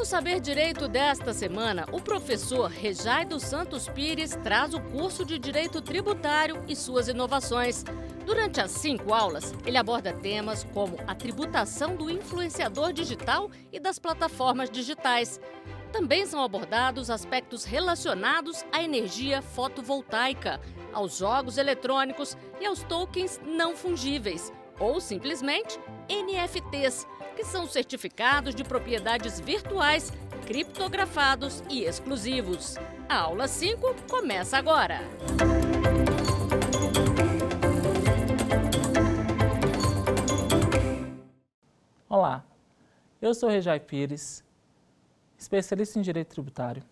No Saber Direito desta semana, o professor Rejai dos Santos Pires traz o curso de Direito Tributário e suas inovações. Durante as cinco aulas, ele aborda temas como a tributação do influenciador digital e das plataformas digitais. Também são abordados aspectos relacionados à energia fotovoltaica, aos jogos eletrônicos e aos tokens não fungíveis, ou simplesmente NFTs que são certificados de propriedades virtuais, criptografados e exclusivos. A aula 5 começa agora. Olá, eu sou Rejai Pires, especialista em direito tributário.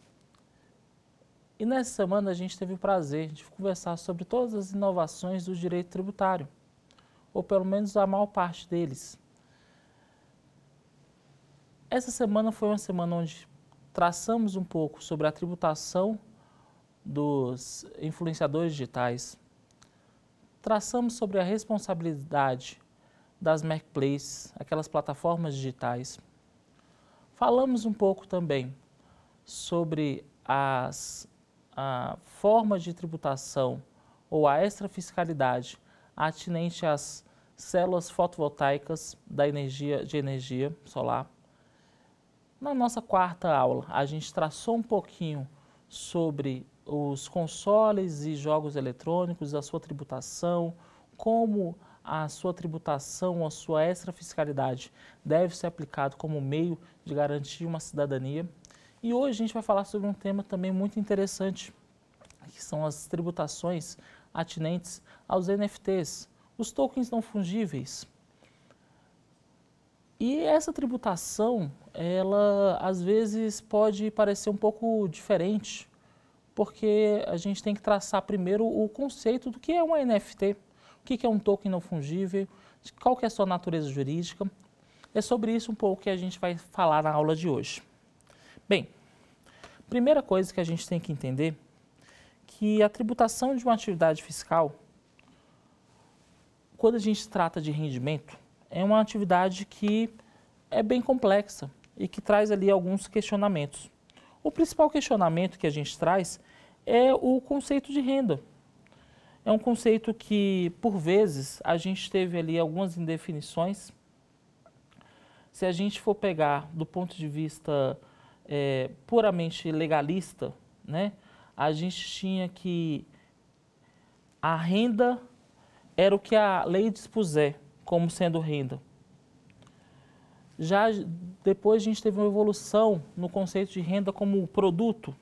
E nessa semana a gente teve o prazer de conversar sobre todas as inovações do direito tributário, ou pelo menos a maior parte deles. Essa semana foi uma semana onde traçamos um pouco sobre a tributação dos influenciadores digitais, traçamos sobre a responsabilidade das marketplaces, aquelas plataformas digitais. Falamos um pouco também sobre as, a forma de tributação ou a extrafiscalidade atinente às células fotovoltaicas da energia, de energia solar na nossa quarta aula, a gente traçou um pouquinho sobre os consoles e jogos eletrônicos, a sua tributação, como a sua tributação, a sua extrafiscalidade deve ser aplicado como meio de garantir uma cidadania. E hoje a gente vai falar sobre um tema também muito interessante, que são as tributações atinentes aos NFTs, os tokens não fungíveis. E essa tributação, ela às vezes pode parecer um pouco diferente, porque a gente tem que traçar primeiro o conceito do que é uma NFT, o que é um token não fungível, qual que é a sua natureza jurídica. É sobre isso um pouco que a gente vai falar na aula de hoje. Bem, primeira coisa que a gente tem que entender que a tributação de uma atividade fiscal, quando a gente trata de rendimento, é uma atividade que é bem complexa e que traz ali alguns questionamentos. O principal questionamento que a gente traz é o conceito de renda. É um conceito que, por vezes, a gente teve ali algumas indefinições. Se a gente for pegar do ponto de vista é, puramente legalista, né, a gente tinha que a renda era o que a lei dispuser como sendo renda. Já depois a gente teve uma evolução no conceito de renda como produto,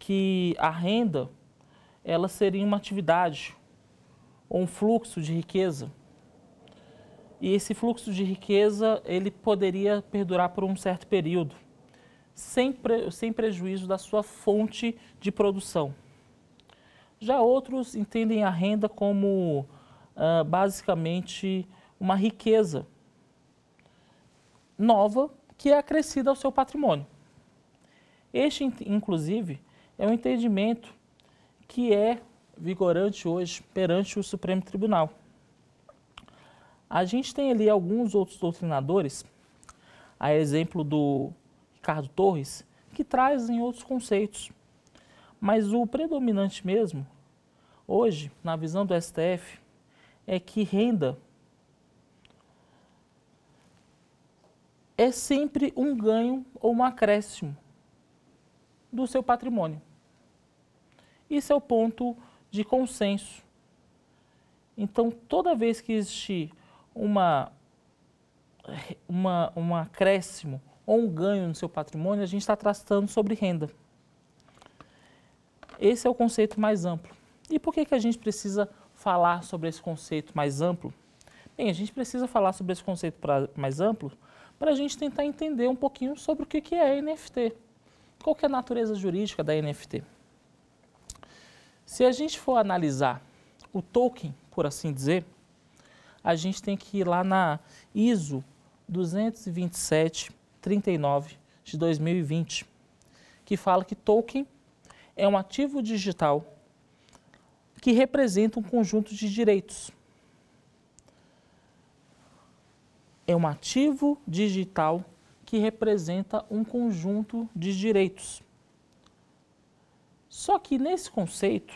que a renda ela seria uma atividade ou um fluxo de riqueza. E esse fluxo de riqueza ele poderia perdurar por um certo período, sem, pre, sem prejuízo da sua fonte de produção. Já outros entendem a renda como ah, basicamente uma riqueza nova que é acrescida ao seu patrimônio. Este, inclusive, é um entendimento que é vigorante hoje perante o Supremo Tribunal. A gente tem ali alguns outros doutrinadores, a exemplo do Ricardo Torres, que trazem outros conceitos. Mas o predominante mesmo, hoje, na visão do STF, é que renda é sempre um ganho ou um acréscimo do seu patrimônio. Isso é o ponto de consenso. Então, toda vez que existir uma, uma, um acréscimo ou um ganho no seu patrimônio, a gente está tratando sobre renda. Esse é o conceito mais amplo. E por que, que a gente precisa falar sobre esse conceito mais amplo? Bem, a gente precisa falar sobre esse conceito pra, mais amplo para a gente tentar entender um pouquinho sobre o que é NFT. Qual que é a natureza jurídica da NFT? Se a gente for analisar o token, por assim dizer, a gente tem que ir lá na ISO 227.39 de 2020, que fala que token é um ativo digital que representa um conjunto de direitos é um ativo digital que representa um conjunto de direitos. Só que nesse conceito,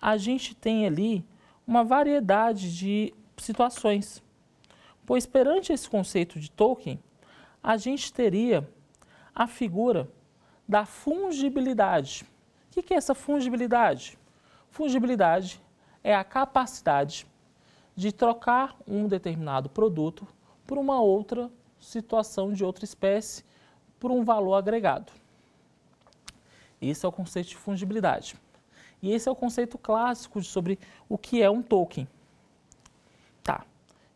a gente tem ali uma variedade de situações, pois perante esse conceito de token, a gente teria a figura da fungibilidade. O que é essa fungibilidade? Fungibilidade é a capacidade de trocar um determinado produto por uma outra situação de outra espécie por um valor agregado. Esse é o conceito de fungibilidade. E esse é o conceito clássico sobre o que é um token. Tá.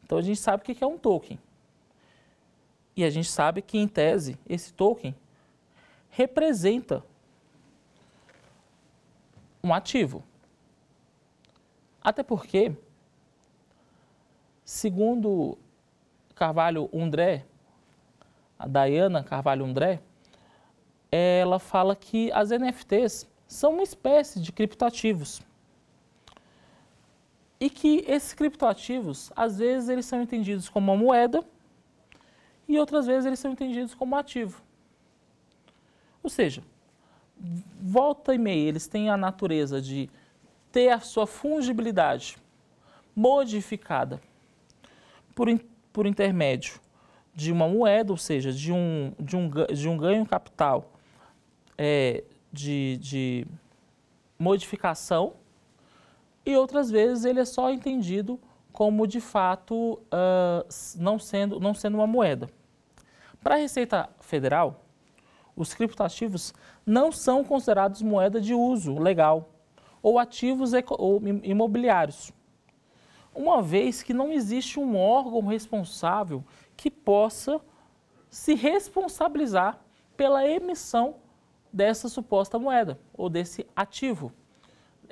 Então a gente sabe o que é um token. E a gente sabe que, em tese, esse token representa um ativo. Até porque, segundo Carvalho Undré, a Dayana Carvalho Undré, ela fala que as NFTs são uma espécie de criptoativos. E que esses criptoativos, às vezes, eles são entendidos como uma moeda e outras vezes eles são entendidos como ativo. Ou seja, volta e meia, eles têm a natureza de ter a sua fungibilidade modificada por, por intermédio de uma moeda, ou seja, de um, de um, de um ganho capital é, de, de modificação, e outras vezes ele é só entendido como de fato uh, não, sendo, não sendo uma moeda. Para a Receita Federal, os criptoativos não são considerados moeda de uso legal ou ativos ou imobiliários, uma vez que não existe um órgão responsável que possa se responsabilizar pela emissão dessa suposta moeda ou desse ativo.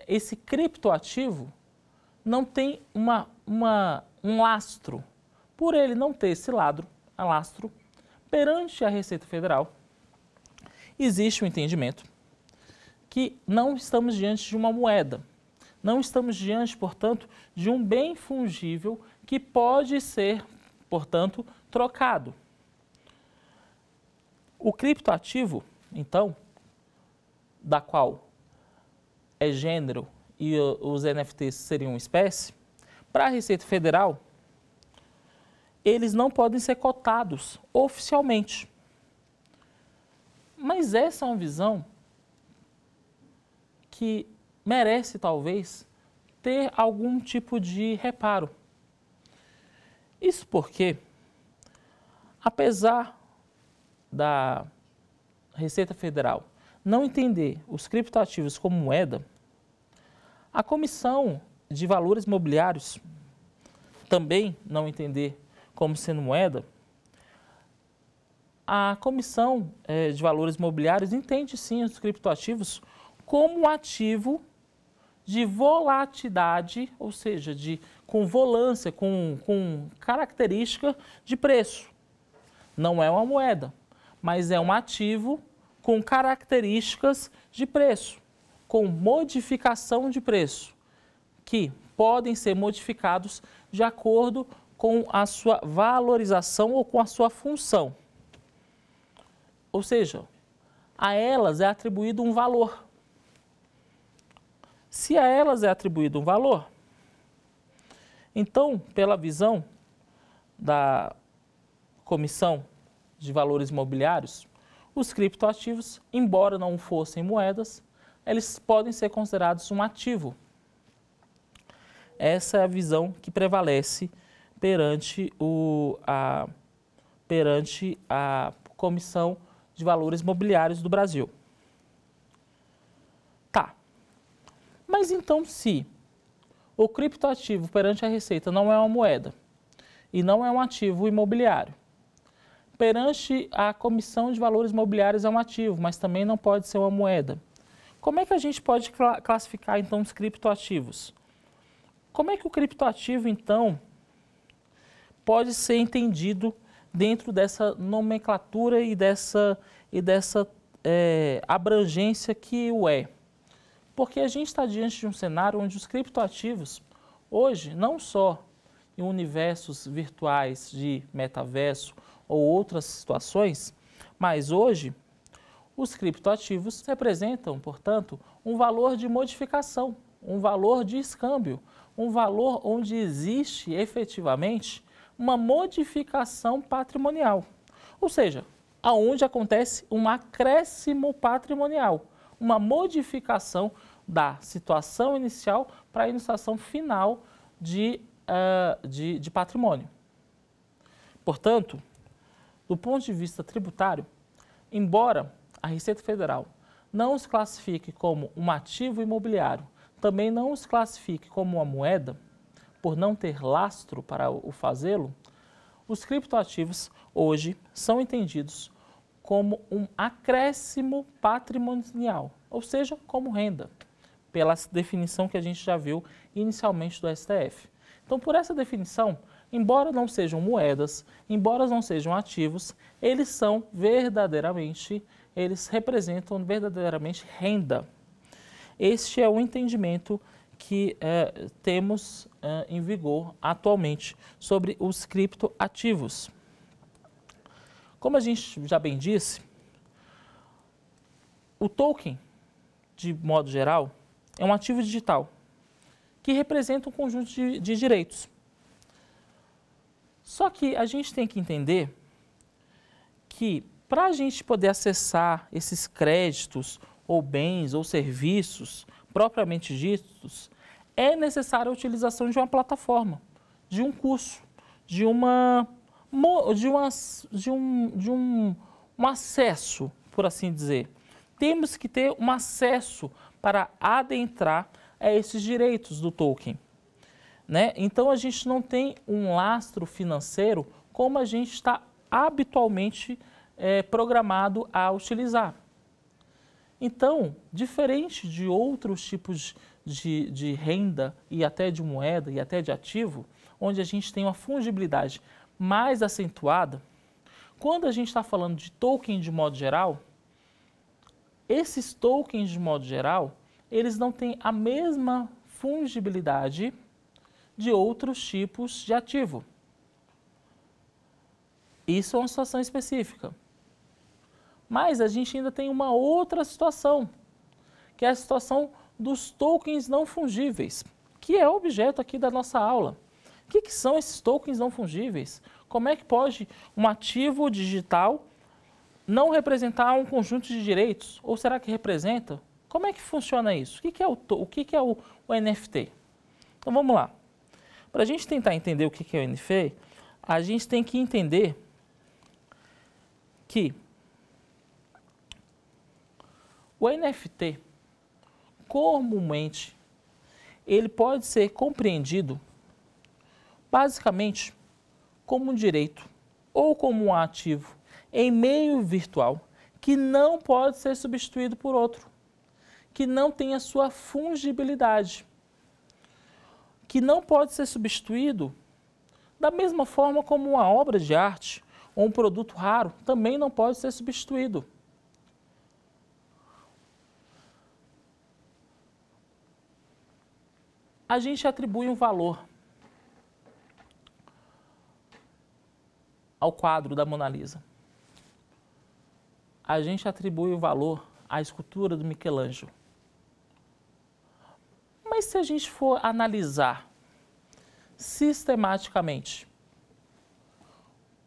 Esse criptoativo não tem uma, uma, um lastro. Por ele não ter esse ladro, lastro, perante a Receita Federal, existe o um entendimento que não estamos diante de uma moeda, não estamos diante, portanto, de um bem fungível que pode ser, portanto, trocado. O criptoativo, então, da qual é gênero e os NFTs seriam espécie, para a Receita Federal, eles não podem ser cotados oficialmente. Mas essa é uma visão que merece talvez ter algum tipo de reparo. Isso porque, apesar da Receita Federal não entender os criptoativos como moeda, a Comissão de Valores Mobiliários também não entender como sendo moeda, a Comissão eh, de Valores Mobiliários entende sim os criptoativos como ativo de volatilidade, ou seja, de, com volância, com, com característica de preço. Não é uma moeda, mas é um ativo com características de preço, com modificação de preço, que podem ser modificados de acordo com a sua valorização ou com a sua função. Ou seja, a elas é atribuído um valor se a elas é atribuído um valor. Então, pela visão da Comissão de Valores Imobiliários, os criptoativos, embora não fossem moedas, eles podem ser considerados um ativo. Essa é a visão que prevalece perante, o, a, perante a Comissão de Valores Mobiliários do Brasil. Mas então, se o criptoativo perante a Receita não é uma moeda e não é um ativo imobiliário, perante a Comissão de Valores Imobiliários é um ativo, mas também não pode ser uma moeda. Como é que a gente pode classificar então os criptoativos? Como é que o criptoativo então pode ser entendido dentro dessa nomenclatura e dessa, e dessa é, abrangência que o é? Porque a gente está diante de um cenário onde os criptoativos, hoje, não só em universos virtuais de metaverso ou outras situações, mas hoje os criptoativos representam, portanto, um valor de modificação, um valor de escâmbio, um valor onde existe efetivamente uma modificação patrimonial. Ou seja, aonde acontece um acréscimo patrimonial, uma modificação da situação inicial para a iniciação final de, uh, de, de patrimônio. Portanto, do ponto de vista tributário, embora a Receita Federal não os classifique como um ativo imobiliário, também não os classifique como uma moeda, por não ter lastro para o fazê-lo, os criptoativos hoje são entendidos como um acréscimo patrimonial, ou seja, como renda, pela definição que a gente já viu inicialmente do STF. Então, por essa definição, embora não sejam moedas, embora não sejam ativos, eles são verdadeiramente, eles representam verdadeiramente renda. Este é o entendimento que é, temos é, em vigor atualmente sobre os criptoativos. Como a gente já bem disse, o token, de modo geral, é um ativo digital que representa um conjunto de, de direitos. Só que a gente tem que entender que para a gente poder acessar esses créditos ou bens ou serviços propriamente ditos, é necessária a utilização de uma plataforma, de um curso, de uma de, uma, de, um, de um, um acesso, por assim dizer. Temos que ter um acesso para adentrar a esses direitos do Tolkien. Né? Então a gente não tem um lastro financeiro como a gente está habitualmente é, programado a utilizar. Então, diferente de outros tipos de, de renda e até de moeda e até de ativo, onde a gente tem uma fungibilidade mais acentuada, quando a gente está falando de Tolkien de modo geral, esses tokens de modo geral, eles não têm a mesma fungibilidade de outros tipos de ativo. Isso é uma situação específica. Mas a gente ainda tem uma outra situação, que é a situação dos tokens não fungíveis, que é objeto aqui da nossa aula. O que, que são esses tokens não fungíveis? Como é que pode um ativo digital não representar um conjunto de direitos? Ou será que representa? Como é que funciona isso? O que, que é, o, o, que que é o, o, NFT? Então vamos lá. Para a gente tentar entender o que, é o NFT, a gente tem que entender que o NFT, comumente, ele pode ser compreendido basicamente como um direito ou como um ativo em meio virtual que não pode ser substituído por outro, que não tem a sua fungibilidade, que não pode ser substituído da mesma forma como uma obra de arte ou um produto raro também não pode ser substituído. A gente atribui um valor ao quadro da Mona Lisa. A gente atribui o valor à escultura do Michelangelo. Mas se a gente for analisar sistematicamente,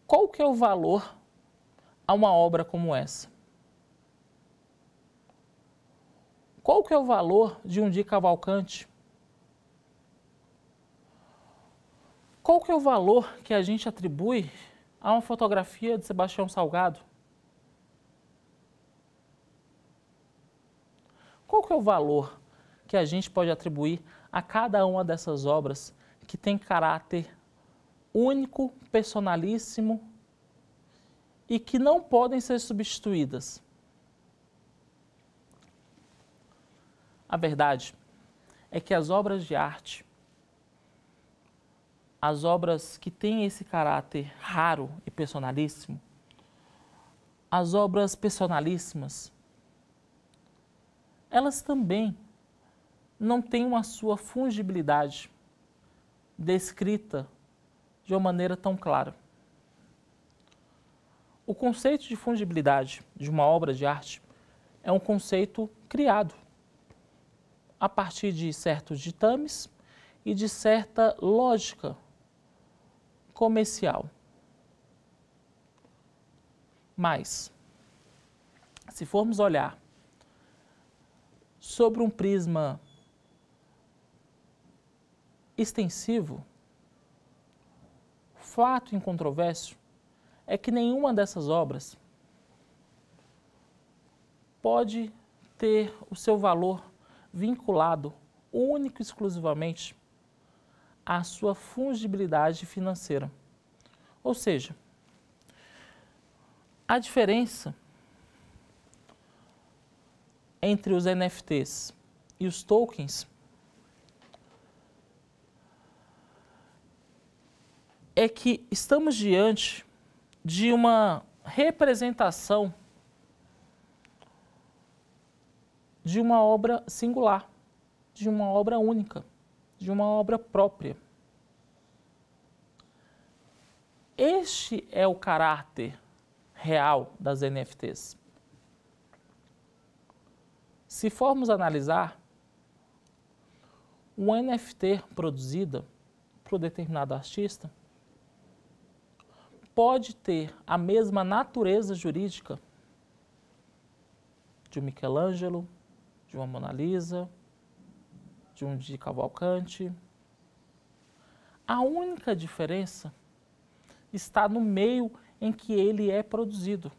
qual que é o valor a uma obra como essa? Qual que é o valor de um de Cavalcante? Qual que é o valor que a gente atribui Há uma fotografia de Sebastião Salgado. Qual que é o valor que a gente pode atribuir a cada uma dessas obras que tem caráter único, personalíssimo e que não podem ser substituídas? A verdade é que as obras de arte as obras que têm esse caráter raro e personalíssimo, as obras personalíssimas, elas também não têm a sua fungibilidade descrita de uma maneira tão clara. O conceito de fungibilidade de uma obra de arte é um conceito criado a partir de certos ditames e de certa lógica comercial. Mas, se formos olhar sobre um prisma extensivo, fato incontroverso é que nenhuma dessas obras pode ter o seu valor vinculado único e exclusivamente a sua fungibilidade financeira. Ou seja, a diferença entre os NFTs e os tokens é que estamos diante de uma representação de uma obra singular, de uma obra única de uma obra própria. Este é o caráter real das NFTs. Se formos analisar, uma NFT produzida por determinado artista pode ter a mesma natureza jurídica de um Michelangelo, de uma Mona Lisa, de um de Cavalcante. A única diferença está no meio em que ele é produzido.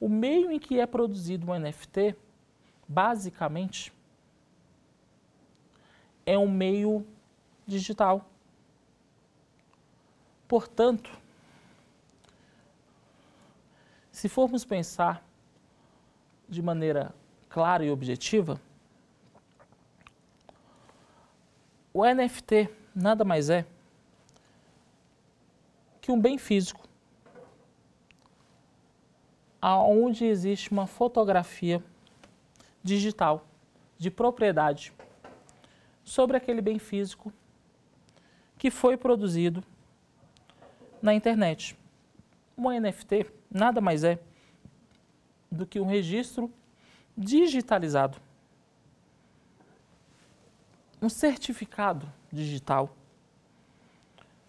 O meio em que é produzido um NFT, basicamente, é um meio digital. Portanto, se formos pensar de maneira clara e objetiva, O NFT nada mais é que um bem físico, aonde existe uma fotografia digital de propriedade sobre aquele bem físico que foi produzido na internet. Um NFT nada mais é do que um registro digitalizado um certificado digital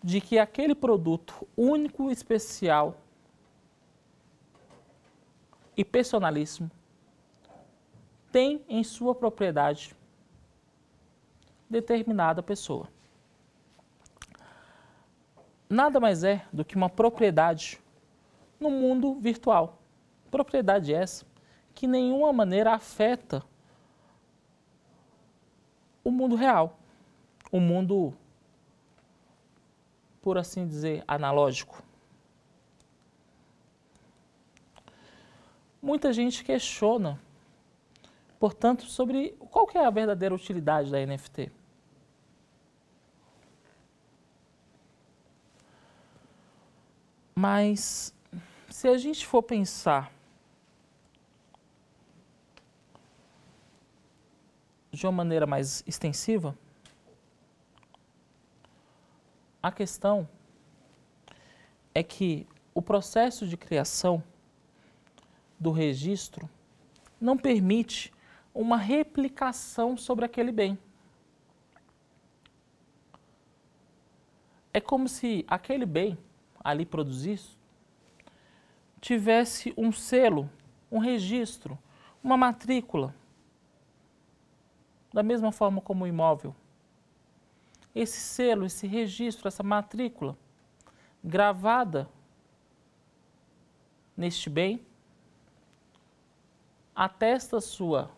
de que aquele produto único, especial e personalíssimo tem em sua propriedade determinada pessoa. Nada mais é do que uma propriedade no mundo virtual. Propriedade essa que, de nenhuma maneira, afeta o mundo real, o mundo, por assim dizer, analógico. Muita gente questiona, portanto, sobre qual é a verdadeira utilidade da NFT. Mas se a gente for pensar de uma maneira mais extensiva a questão é que o processo de criação do registro não permite uma replicação sobre aquele bem. É como se aquele bem ali produzido tivesse um selo, um registro, uma matrícula da mesma forma como o imóvel. Esse selo, esse registro, essa matrícula gravada neste bem atesta sua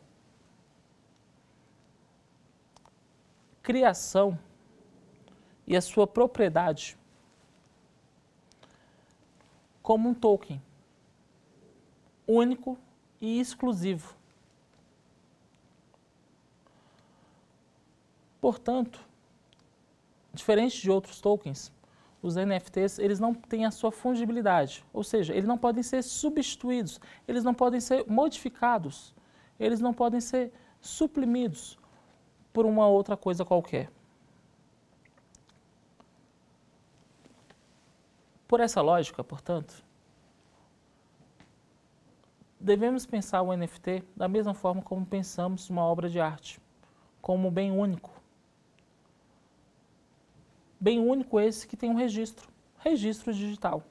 criação e a sua propriedade como um token único e exclusivo Portanto, diferente de outros tokens, os NFTs eles não têm a sua fungibilidade, ou seja, eles não podem ser substituídos, eles não podem ser modificados, eles não podem ser suprimidos por uma outra coisa qualquer. Por essa lógica, portanto, devemos pensar o NFT da mesma forma como pensamos uma obra de arte, como um bem único, Bem único esse que tem um registro, registro digital.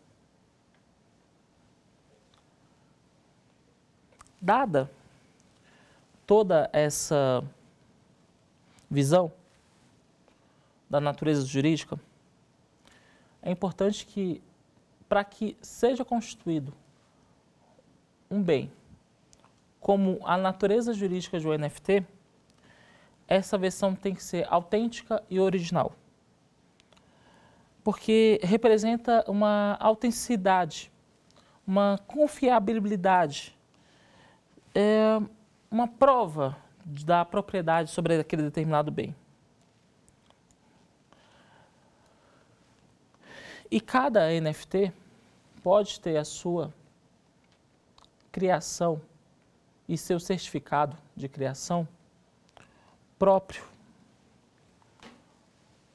Dada toda essa visão da natureza jurídica, é importante que, para que seja constituído um bem como a natureza jurídica de um NFT, essa versão tem que ser autêntica e original porque representa uma autenticidade, uma confiabilidade, é uma prova da propriedade sobre aquele determinado bem. E cada NFT pode ter a sua criação e seu certificado de criação próprio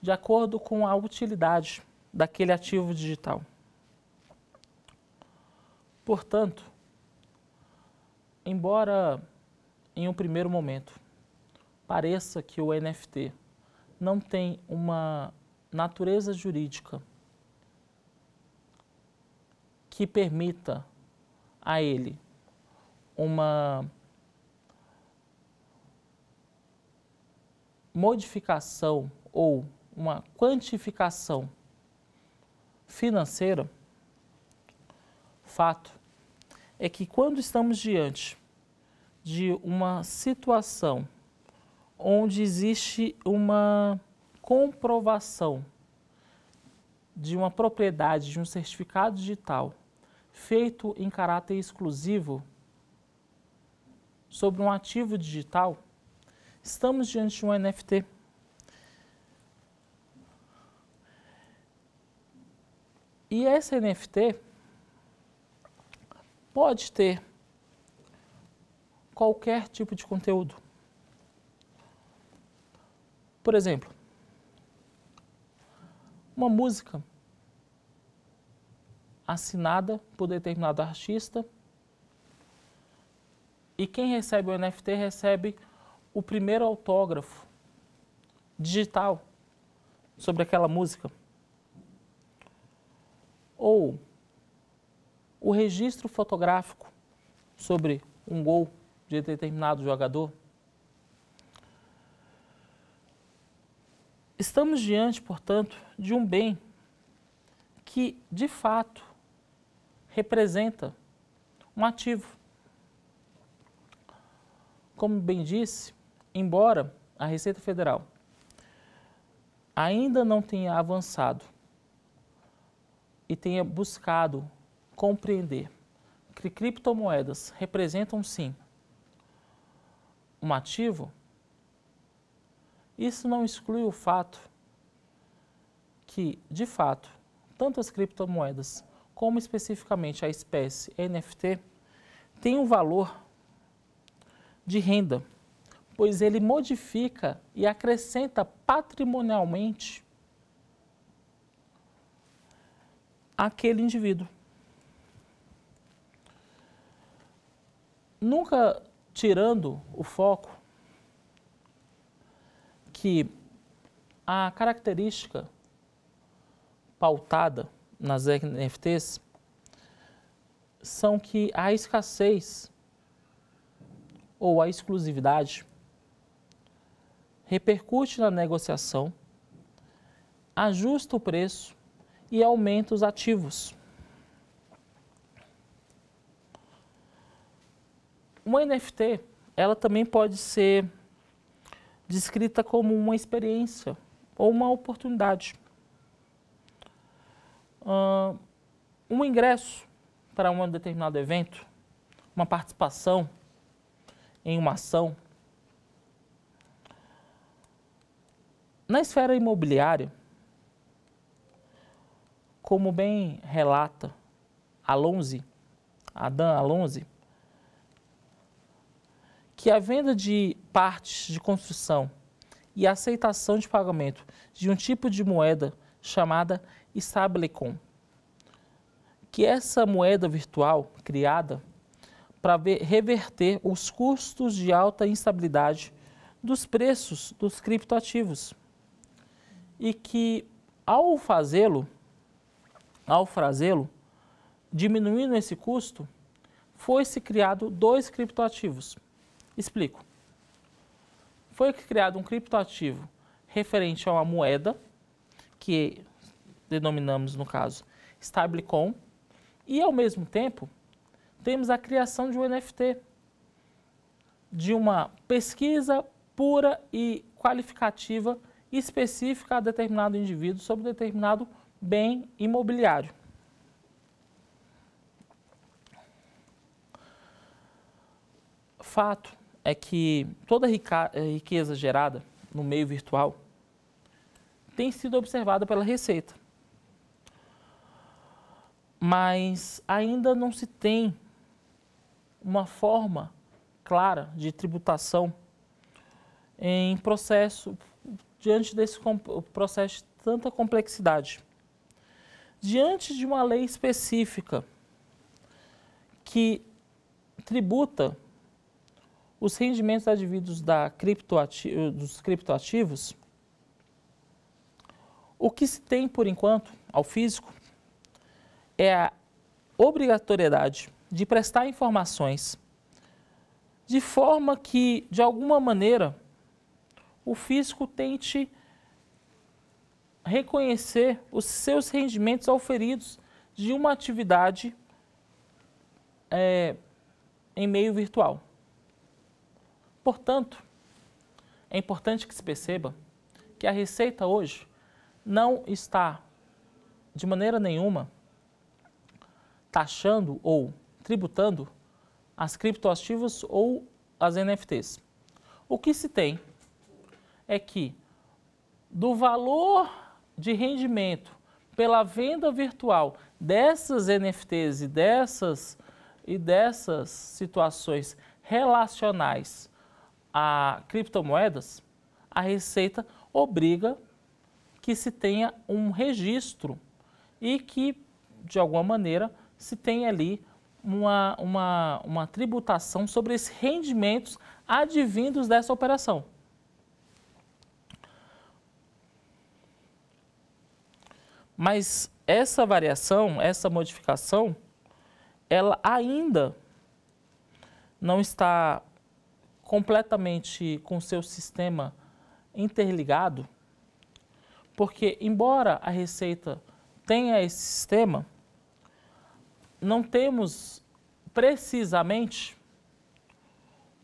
de acordo com a utilidade daquele ativo digital. Portanto, embora em um primeiro momento pareça que o NFT não tem uma natureza jurídica que permita a ele uma modificação ou uma quantificação financeira, fato é que quando estamos diante de uma situação onde existe uma comprovação de uma propriedade de um certificado digital feito em caráter exclusivo sobre um ativo digital, estamos diante de um NFT. E essa NFT pode ter qualquer tipo de conteúdo. Por exemplo, uma música assinada por determinado artista e quem recebe o NFT recebe o primeiro autógrafo digital sobre aquela música. o registro fotográfico sobre um gol de determinado jogador. Estamos diante, portanto, de um bem que, de fato, representa um ativo. Como bem disse, embora a Receita Federal ainda não tenha avançado e tenha buscado compreender que criptomoedas representam sim um ativo, isso não exclui o fato que, de fato, tanto as criptomoedas como especificamente a espécie NFT têm um valor de renda, pois ele modifica e acrescenta patrimonialmente aquele indivíduo. nunca tirando o foco que a característica pautada nas NFTs são que a escassez ou a exclusividade repercute na negociação, ajusta o preço e aumenta os ativos. uma NFT, ela também pode ser descrita como uma experiência ou uma oportunidade. Uh, um ingresso para um determinado evento, uma participação em uma ação. Na esfera imobiliária, como bem relata Alonso, Adam Alonso, que a venda de partes de construção e a aceitação de pagamento de um tipo de moeda chamada stablecoin, que essa moeda virtual criada para reverter os custos de alta instabilidade dos preços dos criptoativos. E que ao fazê-lo, ao fazê-lo, diminuindo esse custo, foi se criado dois criptoativos Explico. Foi criado um criptoativo referente a uma moeda, que denominamos, no caso, stablecoin, e ao mesmo tempo temos a criação de um NFT, de uma pesquisa pura e qualificativa específica a determinado indivíduo sobre determinado bem imobiliário. Fato é que toda eh, riqueza gerada no meio virtual tem sido observada pela Receita. Mas ainda não se tem uma forma clara de tributação em processo, diante desse processo de tanta complexidade. Diante de uma lei específica que tributa os rendimentos advindos da dos criptoativos, o que se tem por enquanto ao físico é a obrigatoriedade de prestar informações de forma que, de alguma maneira, o fisco tente reconhecer os seus rendimentos oferidos de uma atividade é, em meio virtual. Portanto, é importante que se perceba que a receita hoje não está de maneira nenhuma taxando ou tributando as criptoativos ou as NFTs. O que se tem é que do valor de rendimento pela venda virtual dessas NFTs e dessas e dessas situações relacionais a criptomoedas, a Receita obriga que se tenha um registro e que, de alguma maneira, se tenha ali uma, uma, uma tributação sobre esses rendimentos advindos dessa operação. Mas essa variação, essa modificação, ela ainda não está completamente com seu sistema interligado, porque embora a Receita tenha esse sistema, não temos precisamente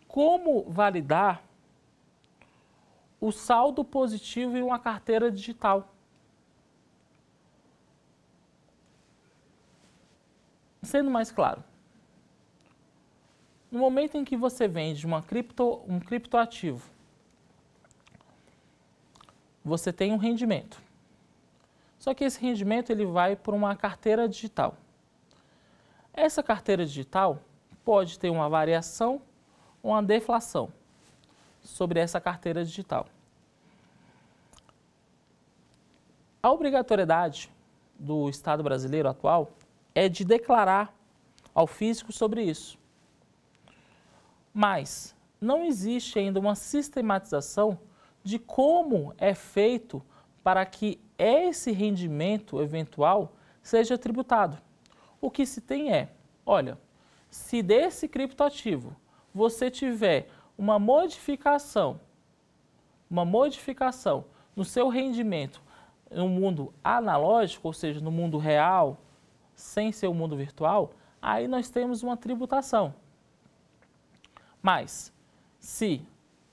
como validar o saldo positivo em uma carteira digital. Sendo mais claro, no momento em que você vende uma cripto, um criptoativo, você tem um rendimento. Só que esse rendimento ele vai por uma carteira digital. Essa carteira digital pode ter uma variação ou uma deflação sobre essa carteira digital. A obrigatoriedade do Estado brasileiro atual é de declarar ao físico sobre isso mas não existe ainda uma sistematização de como é feito para que esse rendimento eventual seja tributado. O que se tem é, olha, se desse criptoativo você tiver uma modificação, uma modificação no seu rendimento no mundo analógico, ou seja, no mundo real, sem ser o mundo virtual, aí nós temos uma tributação. Mas, se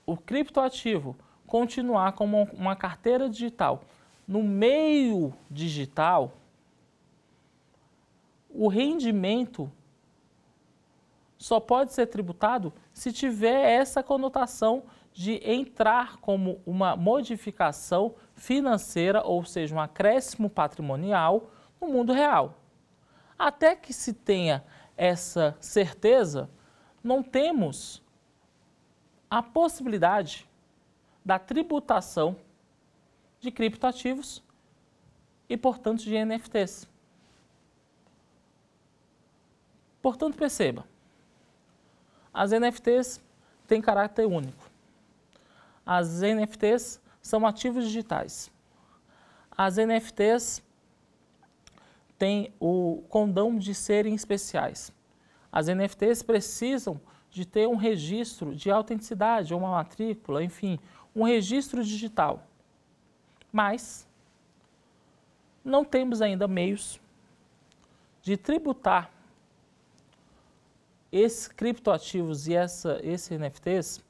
o criptoativo continuar como uma carteira digital no meio digital, o rendimento só pode ser tributado se tiver essa conotação de entrar como uma modificação financeira, ou seja, um acréscimo patrimonial no mundo real. Até que se tenha essa certeza, não temos a possibilidade da tributação de criptoativos e, portanto, de NFTs. Portanto, perceba, as NFTs têm caráter único. As NFTs são ativos digitais. As NFTs têm o condão de serem especiais. As NFTs precisam de ter um registro de autenticidade, ou uma matrícula, enfim, um registro digital. Mas não temos ainda meios de tributar esses criptoativos e essa, esses NFTs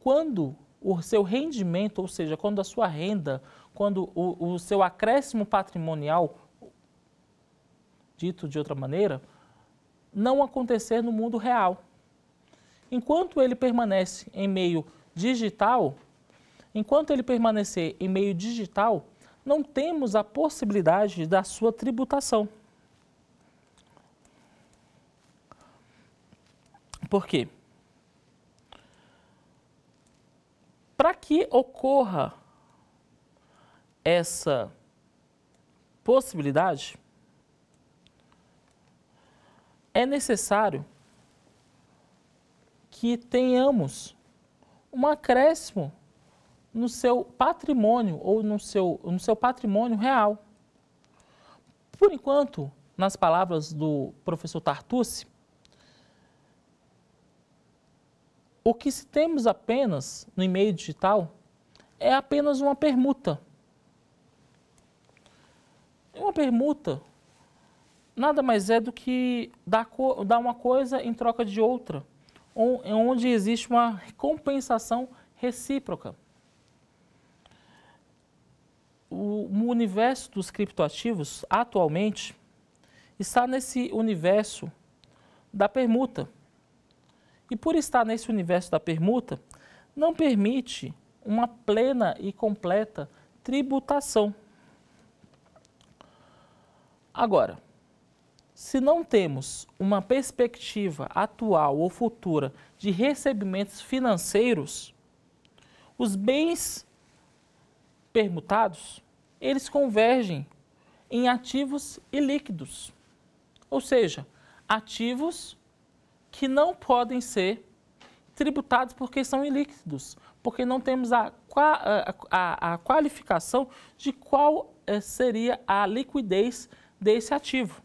quando o seu rendimento, ou seja, quando a sua renda, quando o, o seu acréscimo patrimonial, dito de outra maneira, não acontecer no mundo real. Enquanto ele permanece em meio digital, enquanto ele permanecer em meio digital, não temos a possibilidade da sua tributação. Por quê? Para que ocorra essa possibilidade, é necessário que tenhamos um acréscimo no seu patrimônio ou no seu, no seu patrimônio real. Por enquanto, nas palavras do professor Tartucci, o que se temos apenas no e-mail digital é apenas uma permuta. Uma permuta nada mais é do que dar, uma coisa em troca de outra. É onde existe uma compensação recíproca. O universo dos criptoativos, atualmente, está nesse universo da permuta. E por estar nesse universo da permuta, não permite uma plena e completa tributação. Agora, se não temos uma perspectiva atual ou futura de recebimentos financeiros, os bens permutados, eles convergem em ativos ilíquidos, Ou seja, ativos que não podem ser tributados porque são ilíquidos, porque não temos a, a, a, a qualificação de qual eh, seria a liquidez desse ativo.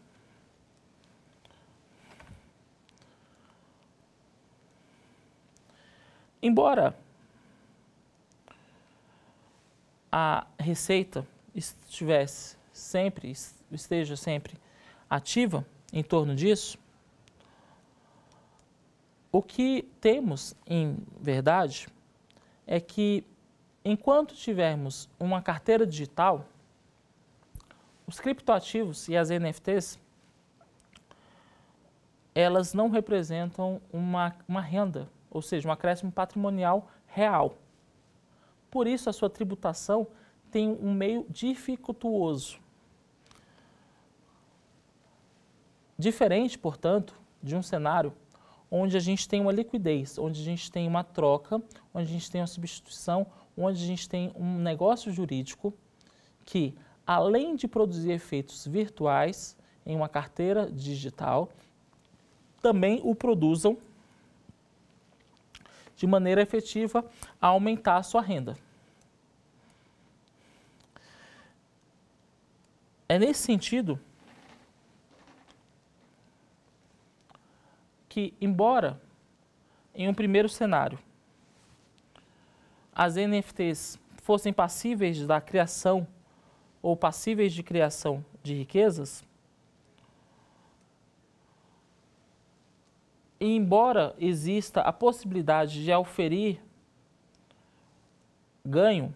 Embora a receita estivesse sempre, esteja sempre ativa em torno disso, o que temos em verdade é que enquanto tivermos uma carteira digital, os criptoativos e as NFTs, elas não representam uma, uma renda ou seja, um acréscimo patrimonial real. Por isso, a sua tributação tem um meio dificultuoso. Diferente, portanto, de um cenário onde a gente tem uma liquidez, onde a gente tem uma troca, onde a gente tem uma substituição, onde a gente tem um negócio jurídico que, além de produzir efeitos virtuais em uma carteira digital, também o produzam de maneira efetiva a aumentar a sua renda. É nesse sentido que, embora em um primeiro cenário as NFTs fossem passíveis da criação ou passíveis de criação de riquezas, E embora exista a possibilidade de auferir ganho,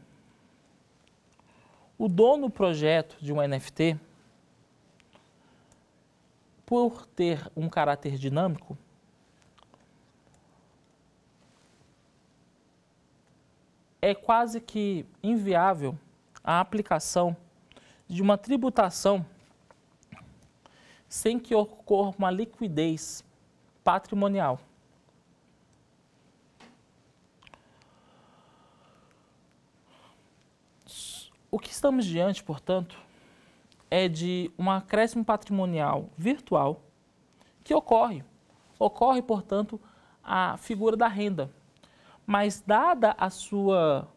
o dono do projeto de um NFT, por ter um caráter dinâmico, é quase que inviável a aplicação de uma tributação sem que ocorra uma liquidez patrimonial. O que estamos diante, portanto, é de um acréscimo patrimonial virtual que ocorre. Ocorre, portanto, a figura da renda. Mas, dada a sua,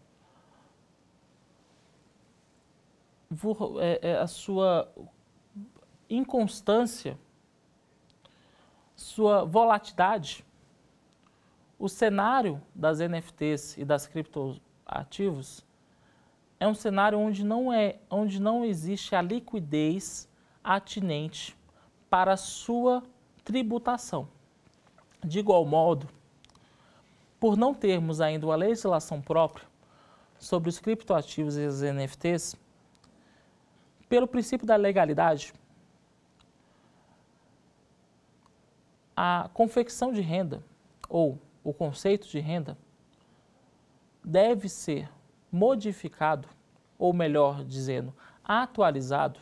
é, é, a sua inconstância, sua volatilidade, o cenário das NFTs e das criptoativos é um cenário onde não, é, onde não existe a liquidez atinente para sua tributação. De igual modo, por não termos ainda uma legislação própria sobre os criptoativos e as NFTs, pelo princípio da legalidade, a confecção de renda ou o conceito de renda deve ser modificado, ou melhor dizendo, atualizado,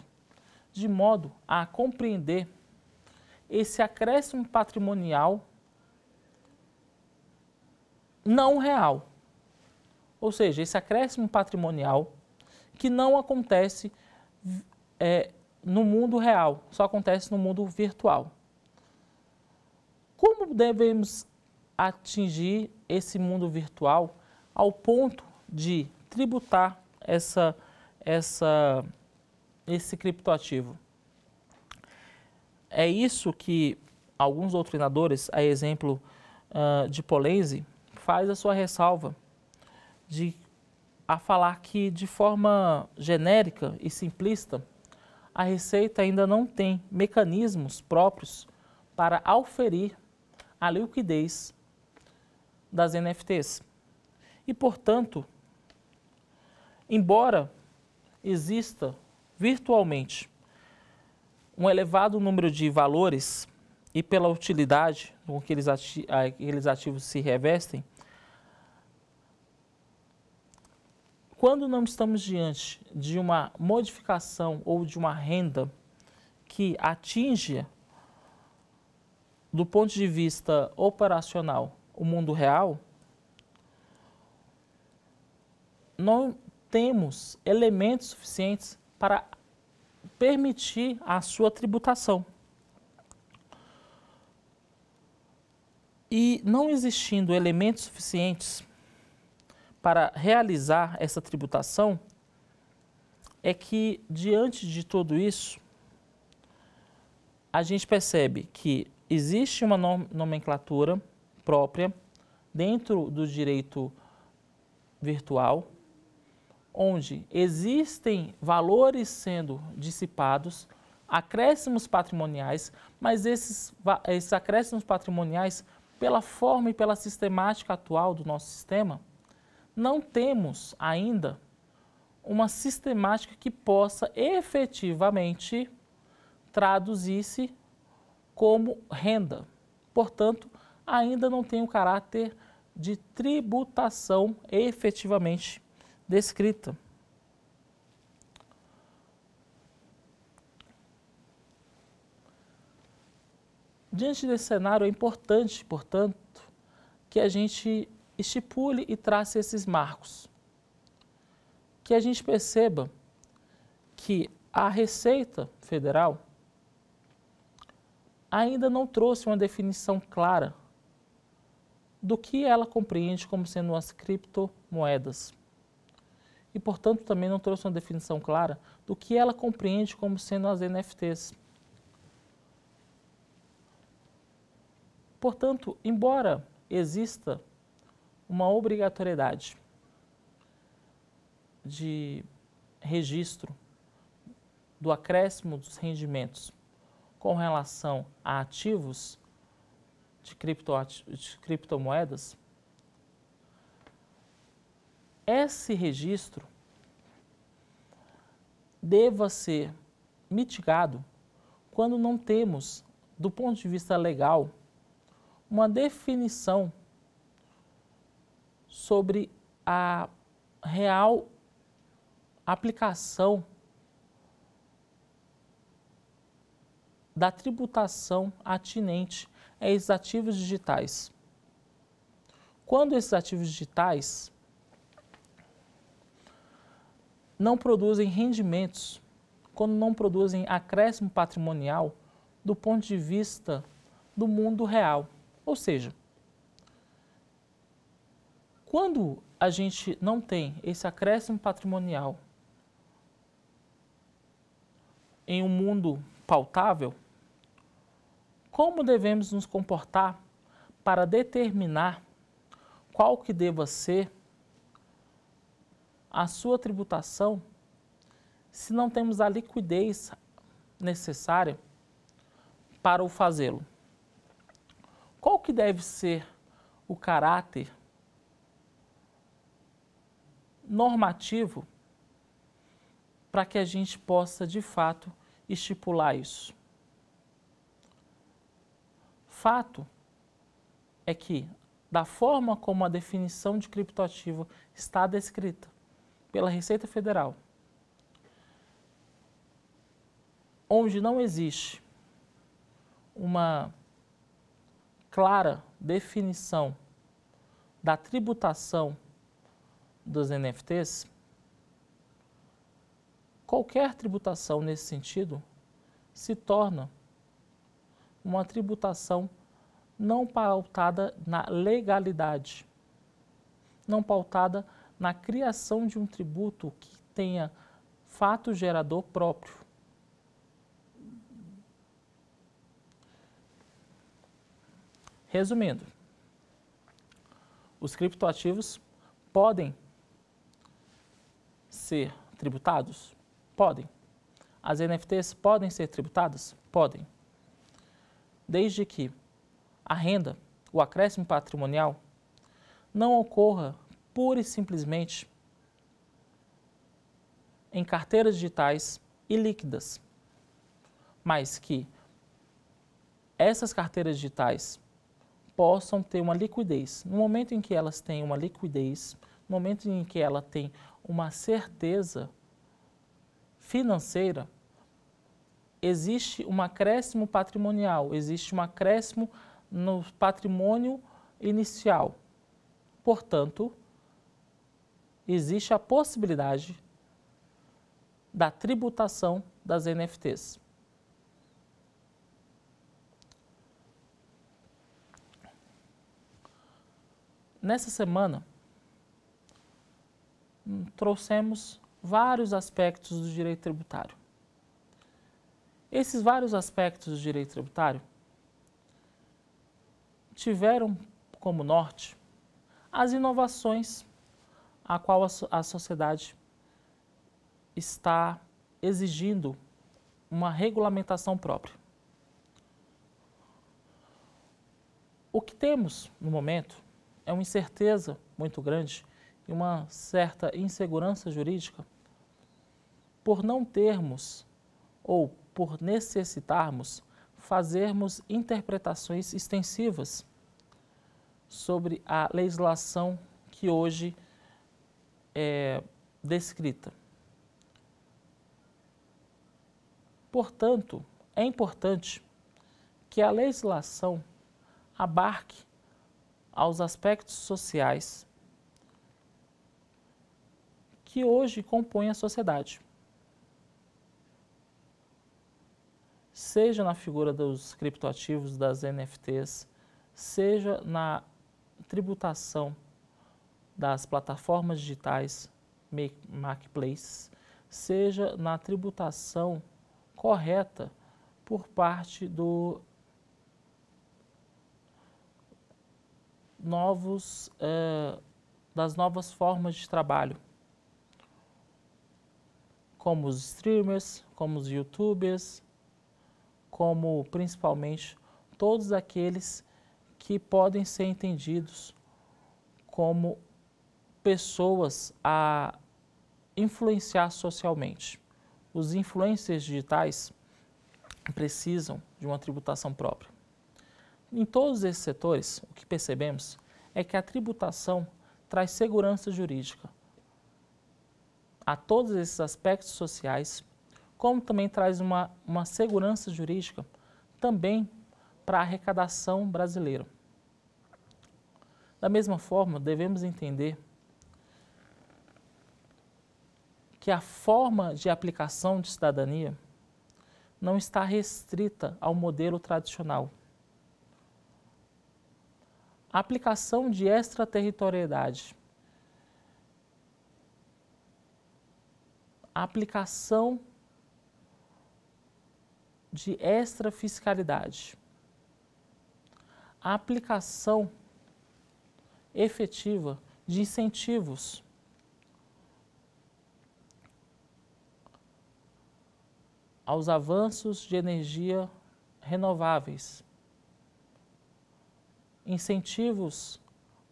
de modo a compreender esse acréscimo patrimonial não real. Ou seja, esse acréscimo patrimonial que não acontece é, no mundo real, só acontece no mundo virtual. Como devemos atingir esse mundo virtual ao ponto de tributar essa, essa, esse criptoativo? É isso que alguns doutrinadores, a exemplo uh, de Polense, faz a sua ressalva de a falar que de forma genérica e simplista a Receita ainda não tem mecanismos próprios para auferir a liquidez das NFTs. E, portanto, embora exista virtualmente um elevado número de valores e pela utilidade com que eles, ati aqueles ativos se revestem, quando não estamos diante de uma modificação ou de uma renda que atinge do ponto de vista operacional, o mundo real, não temos elementos suficientes para permitir a sua tributação. E não existindo elementos suficientes para realizar essa tributação, é que, diante de tudo isso, a gente percebe que existe uma nomenclatura própria dentro do direito virtual, onde existem valores sendo dissipados, acréscimos patrimoniais, mas esses, esses acréscimos patrimoniais, pela forma e pela sistemática atual do nosso sistema, não temos ainda uma sistemática que possa efetivamente traduzir-se como renda. Portanto, ainda não tem o caráter de tributação efetivamente descrita. Diante desse cenário, é importante, portanto, que a gente estipule e trace esses marcos. Que a gente perceba que a Receita Federal ainda não trouxe uma definição clara do que ela compreende como sendo as criptomoedas. E, portanto, também não trouxe uma definição clara do que ela compreende como sendo as NFTs. Portanto, embora exista uma obrigatoriedade de registro do acréscimo dos rendimentos com relação a ativos de, cripto, de criptomoedas, esse registro deva ser mitigado quando não temos, do ponto de vista legal, uma definição sobre a real aplicação da tributação atinente a esses ativos digitais. Quando esses ativos digitais não produzem rendimentos, quando não produzem acréscimo patrimonial do ponto de vista do mundo real. Ou seja, quando a gente não tem esse acréscimo patrimonial em um mundo pautável, como devemos nos comportar para determinar qual que deva ser a sua tributação se não temos a liquidez necessária para o fazê-lo? Qual que deve ser o caráter normativo para que a gente possa de fato estipular isso? fato é que, da forma como a definição de criptoativo está descrita pela Receita Federal, onde não existe uma clara definição da tributação dos NFTs, qualquer tributação nesse sentido se torna uma tributação não pautada na legalidade, não pautada na criação de um tributo que tenha fato gerador próprio. Resumindo, os criptoativos podem ser tributados? Podem. As NFTs podem ser tributadas? Podem desde que a renda, o acréscimo patrimonial, não ocorra pura e simplesmente em carteiras digitais e líquidas, mas que essas carteiras digitais possam ter uma liquidez. No momento em que elas têm uma liquidez, no momento em que ela tem uma certeza financeira, existe um acréscimo patrimonial, existe um acréscimo no patrimônio inicial. Portanto, existe a possibilidade da tributação das NFTs. Nessa semana, hum, trouxemos vários aspectos do direito tributário. Esses vários aspectos do direito tributário tiveram como norte as inovações a qual a sociedade está exigindo uma regulamentação própria. O que temos no momento é uma incerteza muito grande e uma certa insegurança jurídica por não termos ou por necessitarmos, fazermos interpretações extensivas sobre a legislação que hoje é descrita. Portanto, é importante que a legislação abarque aos aspectos sociais que hoje compõem a sociedade. seja na figura dos criptoativos, das NFTs, seja na tributação das plataformas digitais, marketplaces, seja na tributação correta por parte do novos eh, das novas formas de trabalho, como os streamers, como os youtubers, como principalmente todos aqueles que podem ser entendidos como pessoas a influenciar socialmente. Os influencers digitais precisam de uma tributação própria. Em todos esses setores, o que percebemos é que a tributação traz segurança jurídica a todos esses aspectos sociais como também traz uma, uma segurança jurídica também para a arrecadação brasileira. Da mesma forma, devemos entender que a forma de aplicação de cidadania não está restrita ao modelo tradicional. A aplicação de extraterritorialidade, a aplicação de extrafiscalidade. A aplicação efetiva de incentivos. aos avanços de energia renováveis, incentivos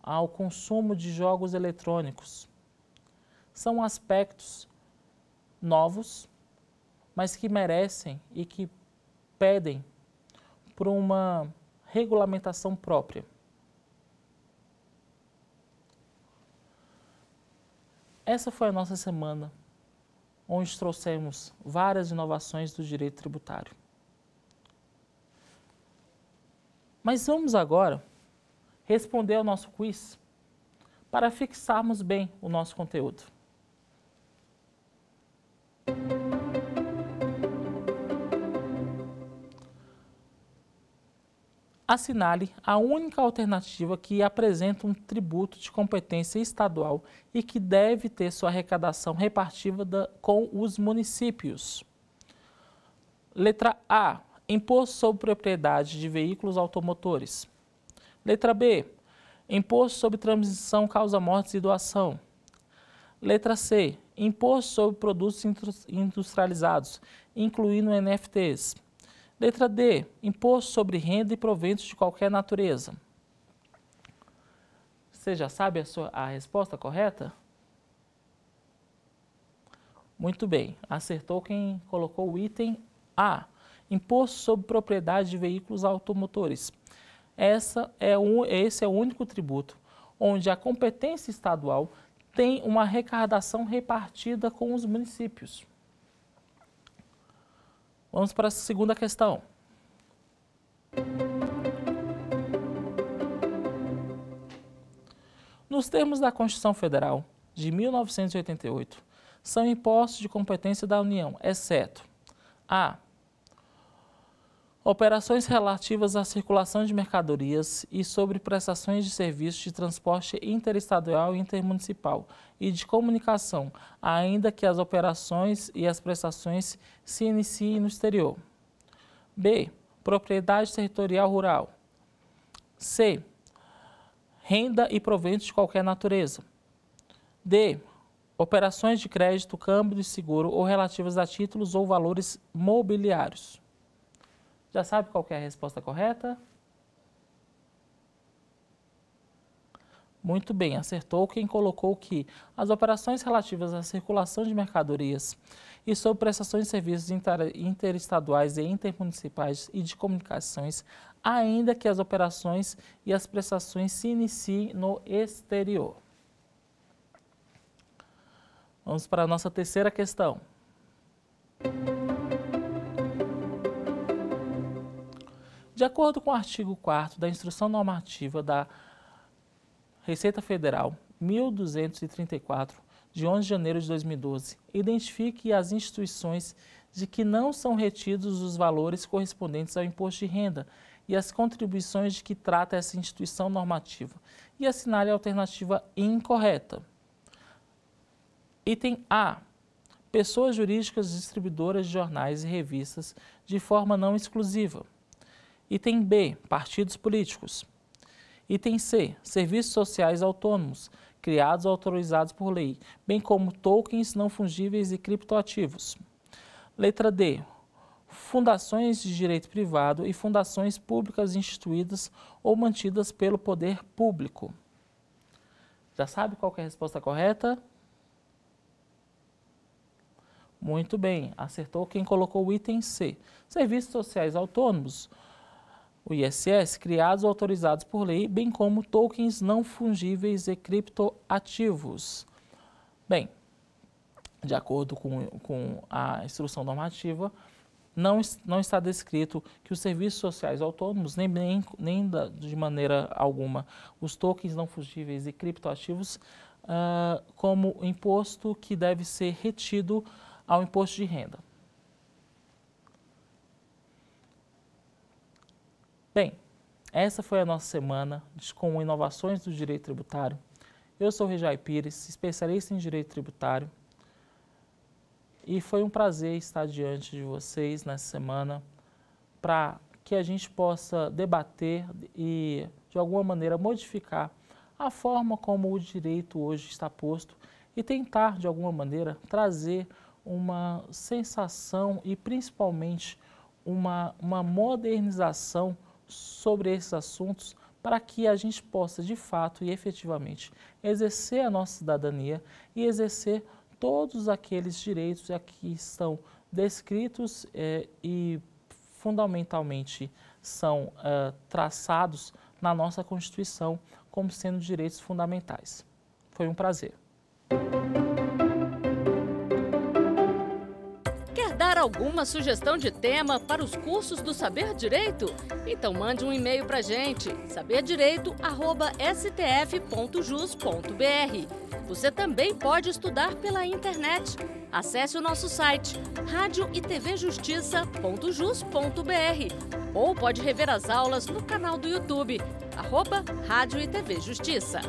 ao consumo de jogos eletrônicos. São aspectos novos, mas que merecem e que pedem por uma regulamentação própria. Essa foi a nossa semana, onde trouxemos várias inovações do direito tributário. Mas vamos agora responder ao nosso quiz para fixarmos bem o nosso conteúdo. assinale a única alternativa que apresenta um tributo de competência estadual e que deve ter sua arrecadação repartida com os municípios. Letra A. Imposto sobre propriedade de veículos automotores. Letra B. Imposto sobre transmissão, causa-mortes e doação. Letra C. Imposto sobre produtos industrializados, incluindo NFTs. Letra D. Imposto sobre renda e proventos de qualquer natureza. Você já sabe a, sua, a resposta correta? Muito bem, acertou quem colocou o item A. Imposto sobre propriedade de veículos automotores. Essa é um, esse é o único tributo onde a competência estadual tem uma arrecadação repartida com os municípios. Vamos para a segunda questão. Nos termos da Constituição Federal de 1988, são impostos de competência da União, exceto a Operações relativas à circulação de mercadorias e sobre prestações de serviços de transporte interestadual e intermunicipal e de comunicação, ainda que as operações e as prestações se iniciem no exterior. B. Propriedade territorial rural. C. Renda e proventos de qualquer natureza. D. Operações de crédito, câmbio e seguro ou relativas a títulos ou valores mobiliários. Já sabe qual é a resposta correta? Muito bem, acertou quem colocou que as operações relativas à circulação de mercadorias e sobre prestações de serviços interestaduais e intermunicipais e de comunicações, ainda que as operações e as prestações se iniciem no exterior. Vamos para a nossa terceira questão. De acordo com o artigo 4 da Instrução Normativa da Receita Federal 1234, de 11 de janeiro de 2012, identifique as instituições de que não são retidos os valores correspondentes ao imposto de renda e as contribuições de que trata essa instituição normativa e assinale a alternativa incorreta. Item A. Pessoas jurídicas distribuidoras de jornais e revistas de forma não exclusiva. Item B, partidos políticos. Item C, serviços sociais autônomos, criados ou autorizados por lei, bem como tokens não fungíveis e criptoativos. Letra D, fundações de direito privado e fundações públicas instituídas ou mantidas pelo poder público. Já sabe qual é a resposta correta? Muito bem, acertou quem colocou o item C. Serviços sociais autônomos o ISS, criados ou autorizados por lei, bem como tokens não fungíveis e criptoativos. Bem, de acordo com, com a instrução normativa, não, não está descrito que os serviços sociais autônomos, nem, nem, nem da, de maneira alguma os tokens não fungíveis e criptoativos, uh, como imposto que deve ser retido ao imposto de renda. Bem, essa foi a nossa semana com inovações do direito tributário. Eu sou Rejai Pires, especialista em direito tributário, e foi um prazer estar diante de vocês nessa semana para que a gente possa debater e, de alguma maneira, modificar a forma como o direito hoje está posto e tentar, de alguma maneira, trazer uma sensação e, principalmente, uma, uma modernização sobre esses assuntos para que a gente possa de fato e efetivamente exercer a nossa cidadania e exercer todos aqueles direitos que estão descritos eh, e fundamentalmente são eh, traçados na nossa Constituição como sendo direitos fundamentais. Foi um prazer. alguma sugestão de tema para os cursos do Saber Direito? Então mande um e-mail para a gente, saberdireito@stf.jus.br. Você também pode estudar pela internet. Acesse o nosso site radioitvjustiça.jus.br ou pode rever as aulas no canal do YouTube arroba Rádio e TV Justiça.